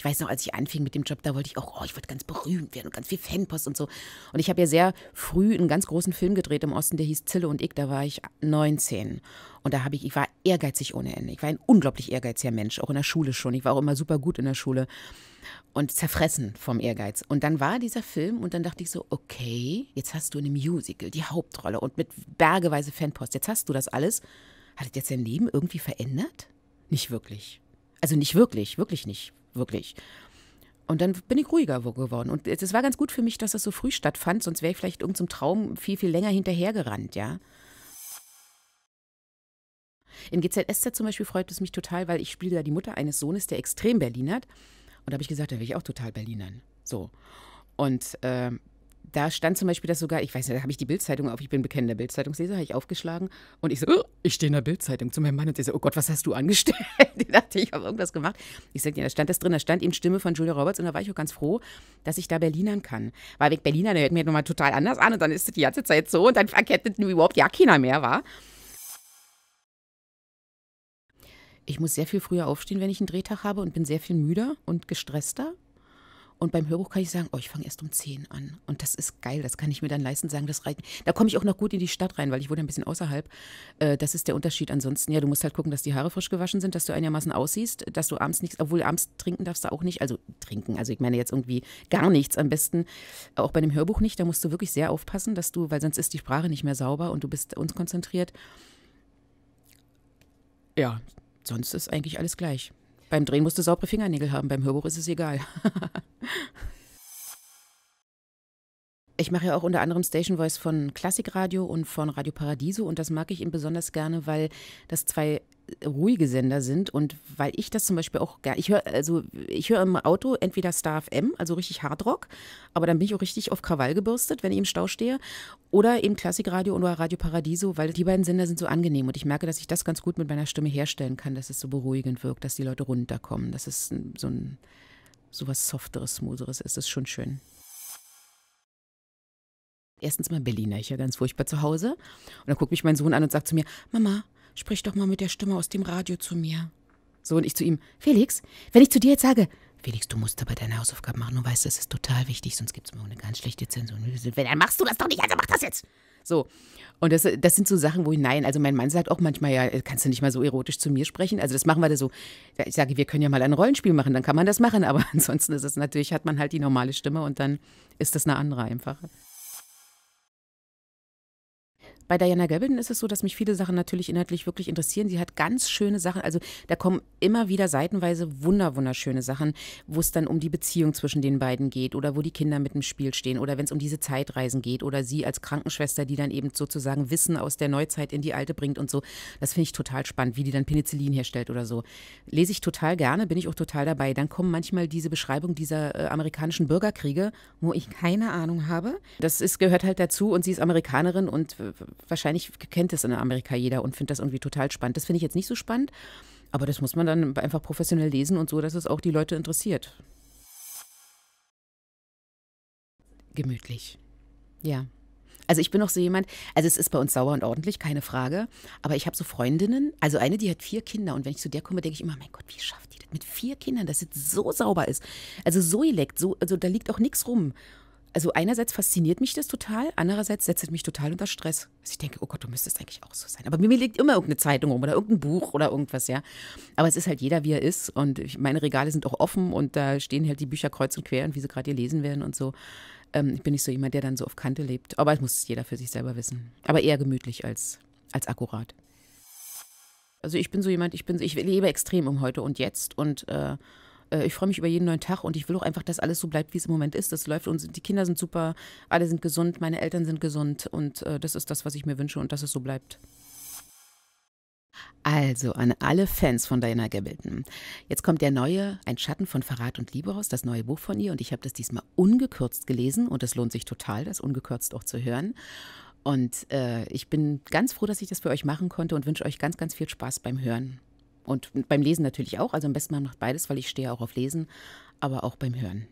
Ich weiß noch, als ich anfing mit dem Job, da wollte ich auch, oh, ich wollte ganz berühmt werden und ganz viel Fanpost und so. Und ich habe ja sehr früh einen ganz großen Film gedreht im Osten, der hieß Zille und ich, da war ich 19. Und da habe ich, ich war ehrgeizig ohne Ende. Ich war ein unglaublich ehrgeiziger Mensch, auch in der Schule schon. Ich war auch immer super gut in der Schule und zerfressen vom Ehrgeiz. Und dann war dieser Film und dann dachte ich so, okay, jetzt hast du in einem Musical die Hauptrolle und mit bergeweise Fanpost. Jetzt hast du das alles. Hat das jetzt dein Leben irgendwie verändert? Nicht wirklich. Also nicht wirklich, wirklich nicht wirklich. Und dann bin ich ruhiger geworden. Und es war ganz gut für mich, dass das so früh stattfand, sonst wäre ich vielleicht irgendeinem Traum viel, viel länger hinterhergerannt, ja. In GZSZ zum Beispiel freut es mich total, weil ich spiele da die Mutter eines Sohnes, der extrem Berlin hat. Und da habe ich gesagt, da will ich auch total Berlinern. So. Und äh, da stand zum Beispiel, dass sogar, ich weiß nicht, da habe ich die Bildzeitung auf, ich bin bekennender Bildzeitungsleser, habe ich aufgeschlagen und ich so, oh, ich stehe in der Bildzeitung zu meinem Mann und der so, oh Gott, was hast du angestellt? Ich dachte, ich habe irgendwas gemacht. Ich sagte, ja, da stand das drin, da stand eben Stimme von Julia Roberts und da war ich auch ganz froh, dass ich da Berlinern kann. Weil weg Berliner, der hört mir nochmal total anders an und dann ist es die ganze Zeit so und dann erkennt halt überhaupt ja keiner mehr, war. Ich muss sehr viel früher aufstehen, wenn ich einen Drehtag habe und bin sehr viel müder und gestresster. Und beim Hörbuch kann ich sagen, oh, ich fange erst um 10 an. Und das ist geil, das kann ich mir dann leisten, sagen, das reicht. Da komme ich auch noch gut in die Stadt rein, weil ich wohne ein bisschen außerhalb. Äh, das ist der Unterschied. Ansonsten, ja, du musst halt gucken, dass die Haare frisch gewaschen sind, dass du einigermaßen aussiehst, dass du abends nichts, obwohl abends trinken darfst du auch nicht. Also trinken, also ich meine jetzt irgendwie gar nichts am besten. Auch bei einem Hörbuch nicht, da musst du wirklich sehr aufpassen, dass du, weil sonst ist die Sprache nicht mehr sauber und du bist unkonzentriert. Ja, sonst ist eigentlich alles gleich. Beim Drehen musst du saubere Fingernägel haben, beim Hörbuch ist es egal. Ich mache ja auch unter anderem Station Voice von Klassikradio und von Radio Paradiso und das mag ich eben besonders gerne, weil das zwei äh, ruhige Sender sind und weil ich das zum Beispiel auch gerne, ich höre also ich höre im Auto entweder Star FM, also richtig Hardrock, aber dann bin ich auch richtig auf Krawall gebürstet, wenn ich im Stau stehe, oder eben Klassikradio oder Radio Paradiso, weil die beiden Sender sind so angenehm und ich merke, dass ich das ganz gut mit meiner Stimme herstellen kann, dass es so beruhigend wirkt, dass die Leute runterkommen. Das ist so ein sowas Softeres, Smootheres ist. Das ist schon schön. Erstens mal Berliner, ich ja ganz furchtbar zu Hause. Und dann guckt mich mein Sohn an und sagt zu mir, Mama, sprich doch mal mit der Stimme aus dem Radio zu mir. So und ich zu ihm, Felix, wenn ich zu dir jetzt sage, Felix, du musst dabei deine Hausaufgaben machen. Du weißt, das ist total wichtig, sonst gibt es mir eine ganz schlechte Zensur. Wenn, Dann machst du das doch nicht, also mach das jetzt. So. Und das, das sind so Sachen, wo ich, nein, also mein Mann sagt auch manchmal, ja, kannst du nicht mal so erotisch zu mir sprechen? Also das machen wir da so. Ich sage, wir können ja mal ein Rollenspiel machen, dann kann man das machen. Aber ansonsten ist es natürlich, hat man halt die normale Stimme und dann ist das eine andere einfache. Bei Diana Gabaldon ist es so, dass mich viele Sachen natürlich inhaltlich wirklich interessieren. Sie hat ganz schöne Sachen, also da kommen immer wieder seitenweise wunder, wunderschöne Sachen, wo es dann um die Beziehung zwischen den beiden geht oder wo die Kinder mit im Spiel stehen oder wenn es um diese Zeitreisen geht oder sie als Krankenschwester, die dann eben sozusagen Wissen aus der Neuzeit in die alte bringt und so. Das finde ich total spannend, wie die dann Penicillin herstellt oder so. Lese ich total gerne, bin ich auch total dabei. Dann kommen manchmal diese Beschreibungen dieser äh, amerikanischen Bürgerkriege, wo ich keine Ahnung habe. Das ist, gehört halt dazu und sie ist Amerikanerin und wahrscheinlich kennt das in Amerika jeder und findet das irgendwie total spannend. Das finde ich jetzt nicht so spannend, aber das muss man dann einfach professionell lesen und so, dass es auch die Leute interessiert. Gemütlich. Ja. Also ich bin auch so jemand, also es ist bei uns sauber und ordentlich, keine Frage. Aber ich habe so Freundinnen, also eine, die hat vier Kinder. Und wenn ich zu der komme, denke ich immer, mein Gott, wie schafft die das mit vier Kindern, dass es so sauber ist? Also so geleckt, so, also da liegt auch nichts rum also einerseits fasziniert mich das total, andererseits setzt es mich total unter Stress. Also ich denke, oh Gott, du müsstest eigentlich auch so sein. Aber mir, liegt immer irgendeine Zeitung rum oder irgendein Buch oder irgendwas, ja. Aber es ist halt jeder, wie er ist. Und meine Regale sind auch offen und da stehen halt die Bücher kreuz und quer und wie sie gerade gelesen werden und so. Ähm, ich bin nicht so jemand, der dann so auf Kante lebt. Aber es muss jeder für sich selber wissen. Aber eher gemütlich als, als akkurat. Also ich bin so jemand, ich bin, ich lebe extrem um Heute und Jetzt und äh, äh, ich freue mich über jeden neuen Tag und ich will auch einfach, dass alles so bleibt, wie es im Moment ist. Das läuft und die Kinder sind super, alle sind gesund, meine Eltern sind gesund und äh, das ist das, was ich mir wünsche und dass es so bleibt. Also an alle Fans von Diana Gabaldon. Jetzt kommt der neue Ein Schatten von Verrat und Liebe raus, das neue Buch von ihr. Und ich habe das diesmal ungekürzt gelesen und es lohnt sich total, das ungekürzt auch zu hören. Und äh, ich bin ganz froh, dass ich das für euch machen konnte und wünsche euch ganz, ganz viel Spaß beim Hören. Und beim Lesen natürlich auch. Also am besten man macht beides, weil ich stehe auch auf Lesen, aber auch beim Hören.